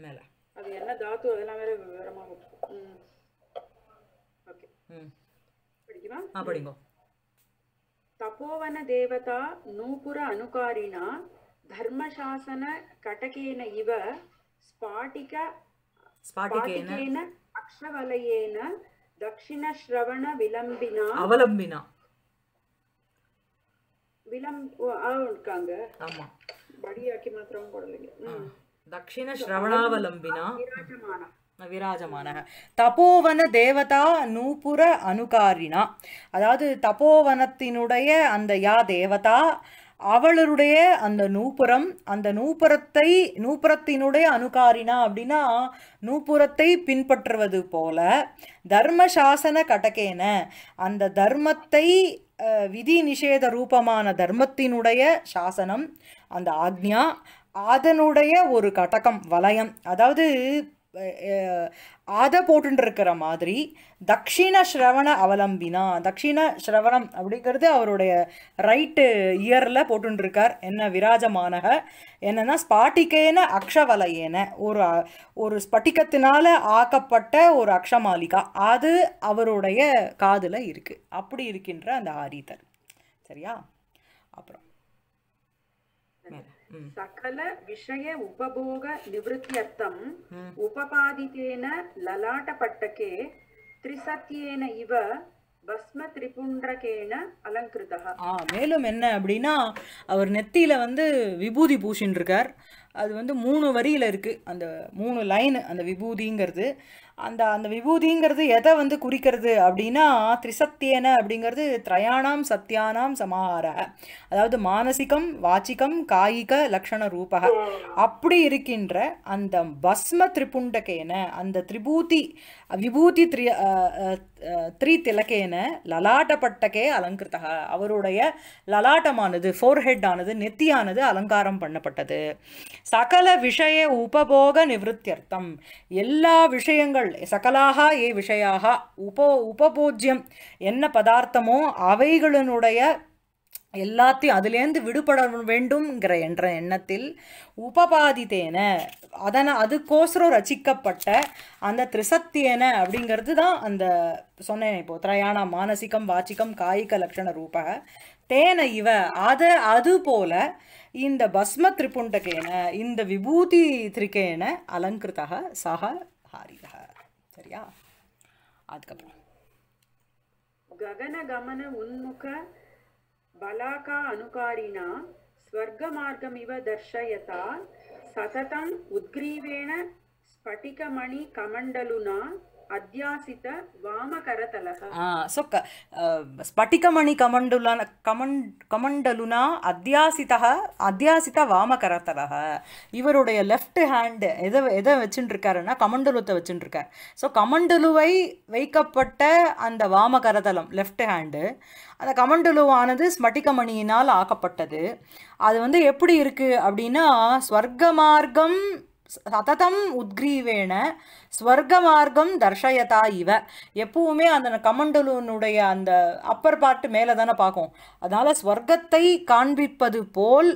மேல அது என்ன தாத்து அதெல்லாம் வேற விவரமா படிக்கலாம் படிங்க தபோவன தேவதா நூபுர அனுகாரினா தர்மசாசன கடகேன இவ ஸ்பாட்டிக ஸ்பாட்டிகேன அக்ஷவலயேன தட்சிண ஸ்ரவண விளம்பினா அவலம்பினா விளம்பிக்காங்க ஆமா படியாக்கி மாத்திரம் போடலைங்க தட்சிண ஸ்ரவணாவலம்பினா விராஜமானா விராஜமான தபோவன தேவதா நூபுர அனுகாரினா அதாவது தபோவனத்தினுடைய அந்த யா தேவதா அவளுடைய அந்த நூபுரம் அந்த நூபுரத்தை நூபுரத்தினுடைய அனுகாரினா அப்படின்னா நூபுரத்தை பின்பற்றுவது போல தர்ம சாசன கடகேன அந்த தர்மத்தை விதி நிஷேத ரூபமான தர்மத்தினுடைய சாசனம் அந்த ஆக்ஞா அதனுடைய ஒரு கடகம் வலயம் அதாவது அதை போட்டுருக்கிற மாதிரி தக்ஷிண ஸ்ரவண அவலம்பினா தக்ஷிண ஸ்ரவணம் அப்படிங்கிறது அவருடைய ரைட்டு இயரில் போட்டுருக்கார் என்ன விராஜமானக என்னென்னா ஸ்பாட்டிக்கேன அக்ஷவலையேன ஒரு ஒரு ஸ்பட்டிக்கத்தினால் ஆக்கப்பட்ட ஒரு அக்ஷமாலிகா அது அவருடைய காதில் இருக்குது அப்படி இருக்கின்ற அந்த ஆரிதர் சரியா அப்புறம் சகல விஷய உபபோக நிவத்தியர்த்தம் உபபாதித்தேன லலாட்ட பட்டகே திரிசத்தியேன இவ மேலும் என்ன அப்படின்னா அவர் நெத்தியில வந்து விபூதி பூசின்னு இருக்கார் அது வந்து மூணு வரியில இருக்கு அந்த மூணு லைன் அந்த விபூதிங்கிறது அந்த அந்த விபூதிங்கிறது எதை வந்து குறிக்கிறது அப்படின்னா திரிசத்தியன அப்படிங்கிறது திரயாணாம் சத்தியானாம் சமாகார அதாவது மானசிகம் வாச்சிகம் காயிக லக்ஷண ரூபக அப்படி இருக்கின்ற அந்த பஸ்ம திரிபுண்டகேன அந்த திரிபூதி விபூதி திரி த்ரீ திலக்கேன லலாட்டப்பட்டக்கே அலங்கிருத்தக அவருடைய லலாட்டமானது ஃபோர்ஹெட் ஆனது நெத்தியானது அலங்காரம் பண்ணப்பட்டது சகல விஷய உபபோக நிவத்தியர்த்தம் எல்லா விஷயங்கள் சகலாக ஏ விஷயாக உபோ உபபோஜ்யம் என்ன பதார்த்தமோ அவைகளினுடைய எல்லாத்தையும் அதுலேருந்து விடுபட வேண்டும்ங்கிற என்ற எண்ணத்தில் உபபாதித்தேன அதன அதுக்கோசரம் ரசிக்கப்பட்ட அந்த திரிசத்தியன அப்படிங்கிறது தான் அந்த சொன்னேன் இப்போ திரையான மானசிகம் வாச்சிக்கம் காய்க லட்சண ரூப தேன இவ அத அது போல இந்த பஸ்ம திரிபுண்டகேன இந்த விபூதி திரிகேன அலங்கிருத்தக சக ஹாரித சரியா அதுக்கப்புறம் ககன கமன உன்முக బలాకా అనుకారిణ స్వర్గమార్గమివ దర్శయత సతతం ఉద్గ్రీవేణ స్ఫటికమణి కమండలునా అధ్యాసిత వామకరతలః సో ஸ்பட்டிகமணி కమండులన கமண்ட் கமண்டலுனா அத்தியாசிதா அத்தியாசித வாமகரத்தலக இவருடைய லெஃப்ட் ஹேண்டு எதை எதை வச்சுட்டுருக்காருன்னா கமண்டலுத்தை வச்சுட்டுருக்கார் ஸோ கமண்டலுவை வைக்கப்பட்ட அந்த வாமகரதலம் லெஃப்ட் ஹேண்டு அந்த கமண்டலுவானது ஸ்மட்டிகமணியினால் ஆக்கப்பட்டது அது வந்து எப்படி இருக்குது அப்படின்னா ஸ்வர்க்க மார்க்கம் சததம் உத்கிரீவேன ஸ்வர்க்க மார்க்கம் தர்ஷயதா இவ எப்பவுமே அந்த கமண்டலுனுடைய அந்த அப்பர் பாட்டு மேலே தானே பார்க்கும் அதனால் ஸ்வர்க்கத்தை காண்பிப்பது போல்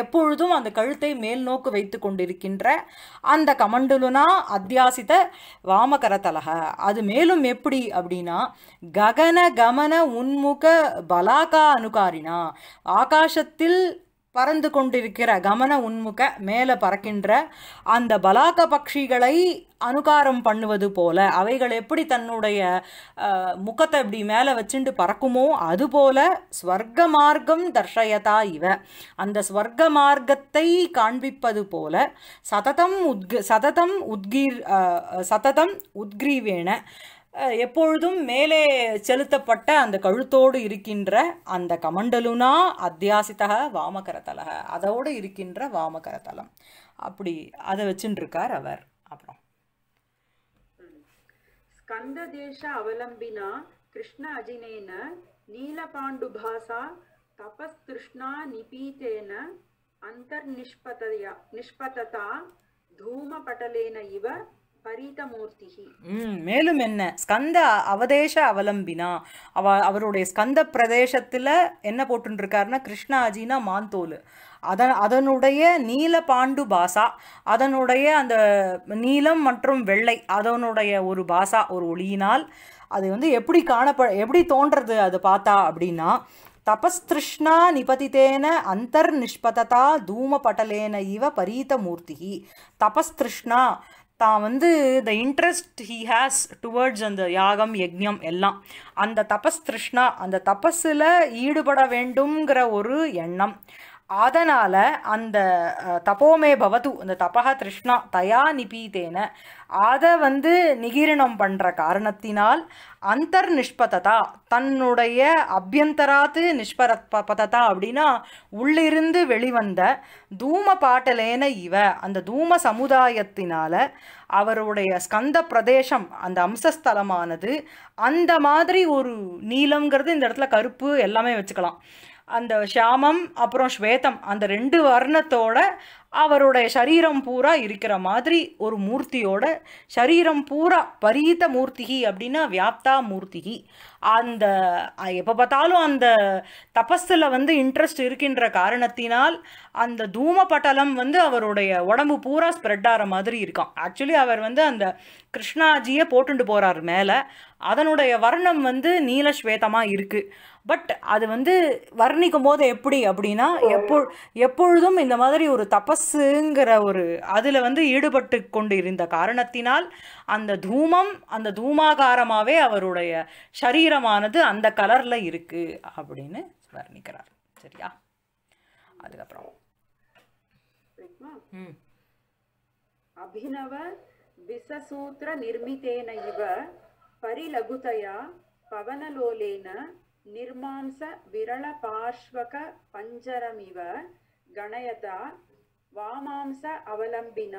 எப்பொழுதும் அந்த கழுத்தை மேல் நோக்கு வைத்து கொண்டிருக்கின்ற அந்த கமண்டலுனா அத்தியாசித வாமகரதலக அது மேலும் எப்படி அப்படின்னா ககன கமன உன்முக பலாகா அனுகாரினா ஆகாசத்தில் பறந்து கொண்டிருக்கிற கமன உன்முக மேலே பறக்கின்ற அந்த பலாக்க பட்சிகளை அனுகாரம் பண்ணுவது போல அவைகள் எப்படி தன்னுடைய முகத்தை இப்படி மேலே வச்சுட்டு பறக்குமோ அதுபோல ஸ்வர்க்க மார்க்கம் தர்ஷயதா இவ அந்த ஸ்வர்க்க மார்க்கத்தை காண்பிப்பது போல சததம் உத்க சததம் உத்கீர் சததம் உத்கிரீவேன எப்பொழுதும் மேலே செலுத்தப்பட்ட அந்த கழுத்தோடு இருக்கின்ற அந்த கமண்டலுனா அத்தியாசித்தக வாமகரதலக அதோடு இருக்கின்ற வாமகரதலம் அப்படி அதை வச்சுருக்கார் அவர் அப்புறம் ஸ்கந்த தேச அவலம்பினா கிருஷ்ண அஜினேன நீலபாண்டுபாசா பாசா தபஸ்திருஷ்ணா நிபீத்தேன அந்தர்நிஷ்பதயா நிஷ்பததா தூமபட்டலேன இவ மேலும் என்ன ஸ்கந்த அவதேச அவலம்பினா அவ அவருடைய ஸ்கந்த பிரதேசத்தில் என்ன போட்டுருக்காருன்னா கிருஷ்ணாஜினா மாந்தோல் அதன் அதனுடைய நீல பாண்டு பாசா அதனுடைய அந்த நீலம் மற்றும் வெள்ளை அதனுடைய ஒரு பாசா ஒரு ஒளியினால் அது வந்து எப்படி காணப்ப எப்படி தோன்றது அது பார்த்தா அப்படின்னா தபஸ்திருஷ்ணா நிபதித்தேன அந்தர் நிஷ்பததா தூமபட்டலேன இவ பரீதமூர்த்தி தபஸ்திருஷ்ணா தான் வந்து the interest he has towards அந்த யாகம் யஜ்யம் எல்லாம் அந்த தபஸ் திருஷ்ணா அந்த தபஸில் ஈடுபட வேண்டுங்கிற ஒரு எண்ணம் அதனால் அந்த தபோமே பவது அந்த தபா திருஷ்ணா தயா நிபீதேன அதை வந்து நிகிரணம் பண்ணுற காரணத்தினால் அந்தர் நிஷ்பததா தன்னுடைய அபியந்தராத்து பததா அப்படின்னா உள்ளிருந்து வெளிவந்த தூம பாட்டலேன இவ அந்த தூம சமுதாயத்தினால் அவருடைய ஸ்கந்த பிரதேசம் அந்த அம்சஸ்தலமானது அந்த மாதிரி ஒரு நீளங்கிறது இந்த இடத்துல கருப்பு எல்லாமே வச்சுக்கலாம் அந்த ஷியாமம் அப்புறம் ஸ்வேதம் அந்த ரெண்டு வர்ணத்தோட அவருடைய சரீரம் பூரா இருக்கிற மாதிரி ஒரு மூர்த்தியோட சரீரம் பூரா பரீத மூர்த்திகி அப்படின்னா வியாப்தா மூர்த்திகி அந்த எப்போ பார்த்தாலும் அந்த தபஸில் வந்து இன்ட்ரெஸ்ட் இருக்கின்ற காரணத்தினால் அந்த தூம பட்டலம் வந்து அவருடைய உடம்பு பூரா ஸ்ப்ரெட் ஆகிற மாதிரி இருக்கும் ஆக்சுவலி அவர் வந்து அந்த கிருஷ்ணாஜியை போட்டுண்டு போகிறார் மேலே அதனுடைய வர்ணம் வந்து நீலஸ்வேதமாக இருக்குது பட் அது வந்து வர்ணிக்கும் போது எப்படி அப்படின்னா எப்போ எப்பொழுதும் இந்த மாதிரி ஒரு தபஸுங்கிற ஒரு அதில் வந்து ஈடுபட்டு கொண்டு இருந்த காரணத்தினால் அந்த தூமம் அந்த தூமாகாரமாகவே அவருடைய சரீரமானது அந்த கலரில் இருக்குது அப்படின்னு வர்ணிக்கிறார் சரியா அதுக்கப்புறம் அபினவ விசசூத்திர நிர்மிதேன இவ பரிலகுதையா பவனலோலேன ನಿರ್ಮಾಂಸ ವಿರಳಪಾರ್ಶ್ವಕ ಪಂಜರಮಿವ ಗಣಯತ ವಾಮಾಂಸ ಅವಲಂಬಿನ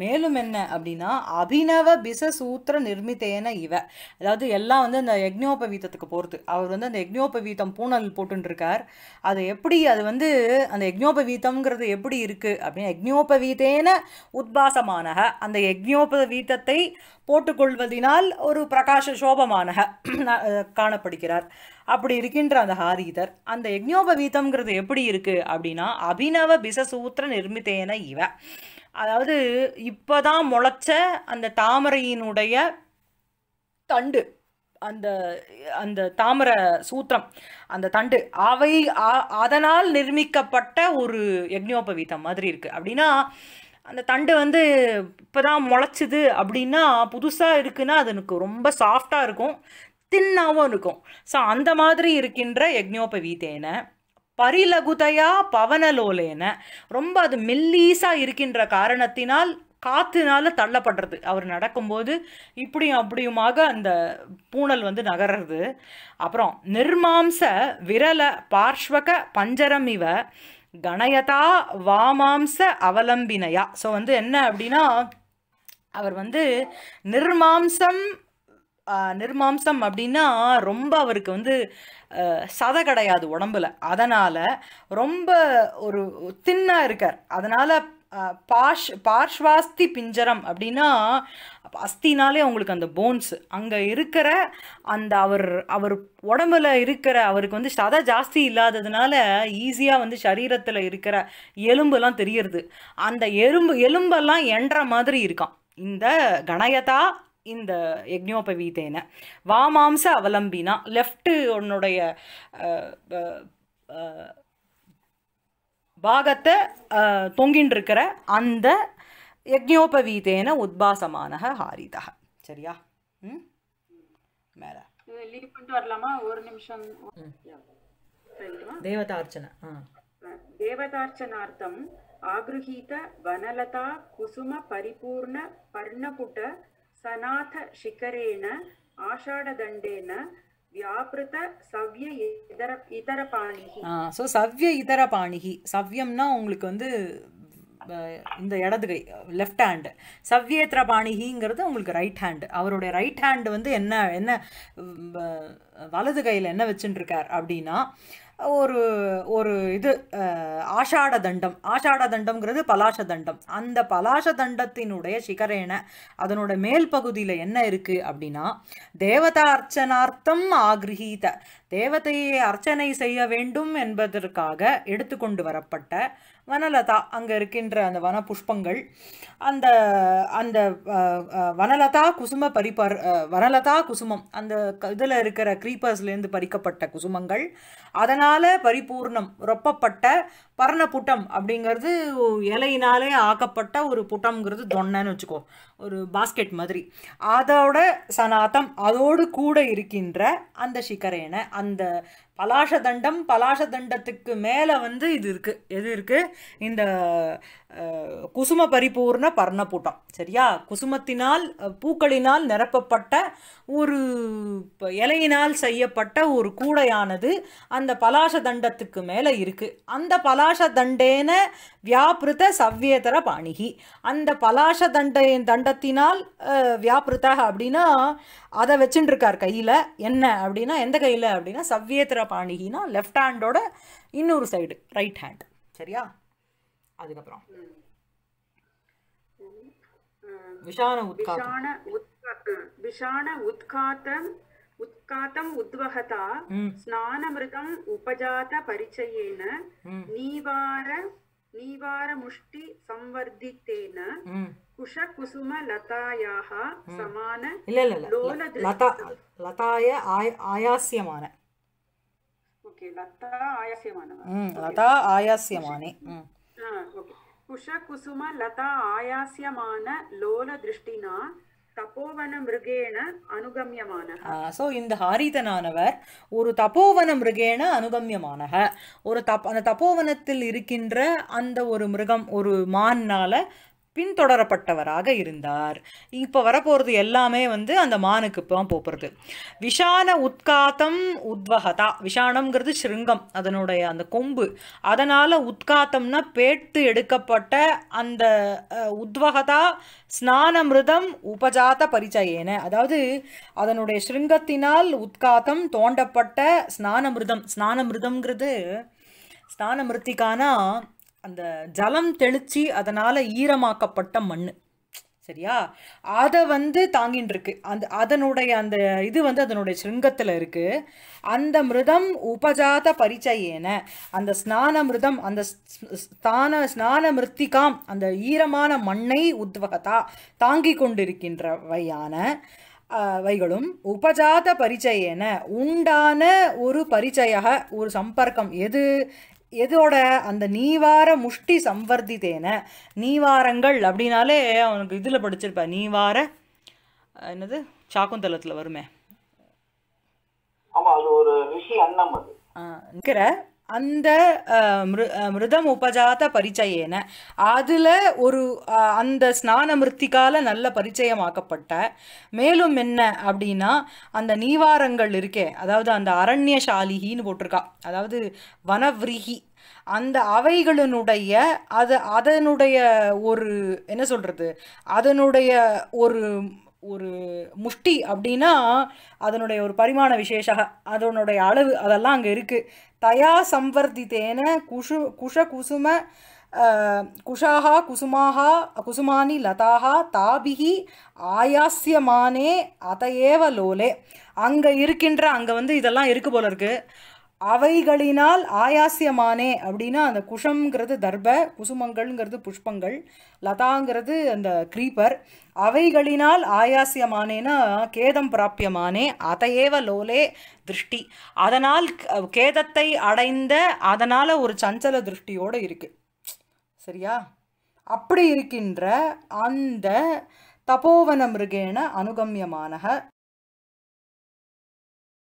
மேலும் என்ன அப்படின்னா அபினவ பிச சூத்திர நிர்மித்தேன இவ அதாவது எல்லாம் வந்து அந்த யக்ஞோபவீதத்துக்கு போகிறது அவர் வந்து அந்த யஜ்ஞோபவீத்தம் பூனல் போட்டுருக்கார் அது எப்படி அது வந்து அந்த யஜ்ஞோபவீத்தம்ங்கிறது எப்படி இருக்குது அப்படின்னு யஜ்ஞோபவீத்தேன உத்வாசமானக அந்த யஜ்ஞோபவீத்தத்தை போட்டுக்கொள்வதினால் ஒரு பிரகாஷ சோபமானக காணப்படுகிறார் அப்படி இருக்கின்ற அந்த ஹாரீதர் அந்த யக்ஞோபவீதம்ங்கிறது எப்படி இருக்குது அப்படின்னா அபிநவ பிசசூத்திர நிர்மித்தேன இவ அதாவது இப்போதான் முளைச்ச அந்த தாமரையினுடைய தண்டு அந்த அந்த தாமர சூத்திரம் அந்த தண்டு அவை அதனால் நிர்மிக்கப்பட்ட ஒரு யக்ஞோபவீதம் மாதிரி இருக்குது அப்படின்னா அந்த தண்டு வந்து இப்போ தான் முளைச்சிது அப்படின்னா புதுசாக இருக்குன்னா அதனுக்கு ரொம்ப சாஃப்டாக இருக்கும் தின்னாவும் இருக்கும் ஸோ அந்த மாதிரி இருக்கின்ற யக்ஞோபவீத்தேன பரிலகுதையா பவனலோலேன ரொம்ப அது மெல்லீஸாக இருக்கின்ற காரணத்தினால் காற்றுனால தள்ளப்படுறது அவர் நடக்கும்போது இப்படியும் அப்படியுமாக அந்த பூனல் வந்து நகர்றது அப்புறம் நிர்மாம்ச விரல பார்ஷ்வக பஞ்சரம் இவ கணயதா வாமாம்ச அவலம்பினையா ஸோ வந்து என்ன அப்படின்னா அவர் வந்து நிர்மாம்சம் நிர்மாம்சம் அப்படின்னா ரொம்ப அவருக்கு வந்து சதை கிடையாது உடம்புல அதனால் ரொம்ப ஒரு தின்னாக இருக்கார் அதனால் பாஷ் பார்ஷ்வாஸ்தி பிஞ்சரம் அப்படின்னா அஸ்தினாலே அவங்களுக்கு அந்த போன்ஸ் அங்கே இருக்கிற அந்த அவர் அவர் உடம்புல இருக்கிற அவருக்கு வந்து சதை ஜாஸ்தி இல்லாததுனால ஈஸியாக வந்து சரீரத்தில் இருக்கிற எலும்புலாம் தெரியறது அந்த எலும்பு எலும்பெல்லாம் என்ற மாதிரி இருக்கான் இந்த கணயதா இந்த யக்ஞோபவீதேன வாமாம்ச அவலம்பினா லெஃப்ட்டு உன்னுடைய பாகத்தை தொங்கின் இருக்கிற அந்த யக்ஞோபவீதேன உத்பாசமான ஹாரிதா சரியா ம் மேல தேவதார்ச்சனார்த்தம் ஆகிருஹீத வனலதா குசும பரிபூர்ண பர்ணபுட सनाथशिखरेण ஆஷாடதண்டேன வியாபிருத சவ்ய இதர இதர இதரபாணிகி ஸோ சவ்ய இதர பாணிகி சவ்யம்னா உங்களுக்கு வந்து இந்த இடது கை லெஃப்ட் ஹேண்டு சவ்யேத்ர பாணிகிங்கிறது உங்களுக்கு ரைட் ஹேண்டு அவருடைய ரைட் ஹேண்டு வந்து என்ன என்ன வலது கையில் என்ன வச்சுட்டுருக்கார் அப்படின்னா ஒரு ஒரு இது ஆஷாட தண்டம் ஆஷாட தண்டம்ங்கிறது பலாச தண்டம் அந்த பலாச தண்டத்தினுடைய சிகரேன அதனோட மேல் பகுதியில் என்ன இருக்குது அப்படின்னா தேவதா அர்ச்சனார்த்தம் ஆகிரகீத தேவதையை அர்ச்சனை செய்ய வேண்டும் என்பதற்காக எடுத்துக்கொண்டு வரப்பட்ட வனலதா அங்கே இருக்கின்ற அந்த வன புஷ்பங்கள் அந்த அந்த வனலதா குசும பரிப்பர் வனலதா குசுமம் அந்த இதில் இருக்கிற க்ரீப்பர்ஸ்லேருந்து பறிக்கப்பட்ட குசுமங்கள் அதனால் பரிபூர்ணம் ரொப்பப்பட்ட புட்டம் அப்படிங்கிறது இலையினாலே ஆக்கப்பட்ட ஒரு புட்டம்ங்கிறது தொன்னன்னு வச்சுக்கோ ஒரு பாஸ்கெட் மாதிரி அதோட சனாதம் அதோடு கூட இருக்கின்ற அந்த சிக்கரேன அந்த பலாஷ தண்டம் பலாஷ தண்டத்துக்கு மேலே வந்து இது இருக்குது எது இருக்குது இந்த குசும பரிபூர்ண பர்ணபூட்டம் சரியா குசுமத்தினால் பூக்களினால் நிரப்பப்பட்ட ஒரு இலையினால் செய்யப்பட்ட ஒரு கூடையானது அந்த பலாச தண்டத்துக்கு மேலே இருக்குது அந்த பலாச தண்டேன வியாபிருத சவ்யேதர பாணிகி அந்த பலாச தண்டே தண்டத்தினால் வியாபிருத்த அப்படின்னா அதை இருக்கார் கையில் என்ன அப்படின்னா எந்த கையில் அப்படின்னா சவ்யேதர பாணிகினா லெஃப்ட் ஹேண்டோட இன்னொரு சைடு ரைட் ஹேண்ட் சரியா அதுக்கப்புறம் விஷான உத்காதம் விஷான உத்காதம் உத்காதம் உத்வகதா ஸ்நானமிருதம் உபஜாத பரிச்சயேன நீவார நீவாரமுஷ்டி சம்வர்தித்தேன குஷகுசும லதாயாக சமான இல்ல இல்ல லதா லதாய ஆயாசியமான ஓகே லதா ஆயாசியமான லதா ஆயாசியமானே ஓகே ಕುಶಕುಸುಮ ಲತಾ ಆಯಾಸ್ಯಮಾನ ಲೋಲ ದೃಷ್ಟಿನ தபோவன மிருகேண அனுகமியமான ஸோ இந்த ஹாரிதனானவர் ஒரு தபோவன மிருகேண அனுகமியமான ஒரு தப் அந்த தபோவனத்தில் இருக்கின்ற அந்த ஒரு மிருகம் ஒரு மான்னால பின்தொடரப்பட்டவராக இருந்தார் இப்போ வரப்போகிறது எல்லாமே வந்து அந்த மானுக்கு தான் போகிறது விஷான உத்காத்தம் உத்வகதா விஷானங்கிறது சிருங்கம் அதனுடைய அந்த கொம்பு அதனால் உத்காத்தம்னா பேட்டு எடுக்கப்பட்ட அந்த உத்வகதா ஸ்நானமிருதம் உபஜாத பரிச்சயேன அதாவது அதனுடைய சிருங்கத்தினால் உத்காத்தம் தோண்டப்பட்ட ஸ்நானமிருதம் ஸ்நானமிருதம்ங்கிறது ஸ்நானமிருத்திக்கானா அந்த ஜலம் தெளித்து அதனால் ஈரமாக்கப்பட்ட மண் சரியா அதை வந்து தாங்கின்னு இருக்கு அந்த அதனுடைய அந்த இது வந்து அதனுடைய சிருங்கத்தில் இருக்குது அந்த மிருதம் உபஜாத பரிச்சையேன அந்த ஸ்நான மிருதம் அந்த ஸ்தான ஸ்நான மிருத்திகாம் அந்த ஈரமான மண்ணை உத்வகதா தாங்கி கொண்டிருக்கின்ற வையான வைகளும் உபஜாத பரிச்சயன உண்டான ஒரு பரிச்சய ஒரு சம்பர்க்கம் எது எதோட அந்த நீவார முஷ்டி சம்வர்த்தித்தேன நீவாரங்கள் அப்படின்னாலே அவனுக்கு இதில் படிச்சிருப்பா நீவார என்னது சாக்குந்தலத்தில் வருமே நிற்கிற அந்த மிருதம் உபஜாத பரிச்சயேன அதில் ஒரு அந்த ஸ்நான மிருத்திக்கால நல்ல பரிச்சயமாக்கப்பட்ட மேலும் என்ன அப்படின்னா அந்த நீவாரங்கள் இருக்கே அதாவது அந்த அரண்யசாலிகின்னு போட்டிருக்கா அதாவது வனவிரிகி அந்த அவைகளினுடைய அது அதனுடைய ஒரு என்ன சொல்கிறது அதனுடைய ஒரு ஒரு முஷ்டி அப்படின்னா அதனுடைய ஒரு பரிமாண விசேஷ அதனுடைய அளவு அதெல்லாம் அங்கே இருக்குது தயா சம்வர்த்தித்தேன குஷு குஷ குசும குஷாகா குசுமாக குசுமானி லதாக தாபிகி ஆயாசியமானே அதையேவ லோலே அங்கே இருக்கின்ற அங்கே வந்து இதெல்லாம் இருக்குது போல இருக்குது அவைகளினால் ஆயாசியமானே அப்படின்னா அந்த குஷங்கிறது தர்ப குசுமங்கள்ங்கிறது புஷ்பங்கள் லதாங்கிறது அந்த க்ரீப்பர் அவைகளினால் ஆயாசியமானேனா கேதம் பிராப்பியமானே அதையேவ லோலே திருஷ்டி அதனால் கேதத்தை அடைந்த அதனால் ஒரு சஞ்சல திருஷ்டியோடு இருக்குது சரியா அப்படி இருக்கின்ற அந்த தபோவன மிருகேன அனுகமியமான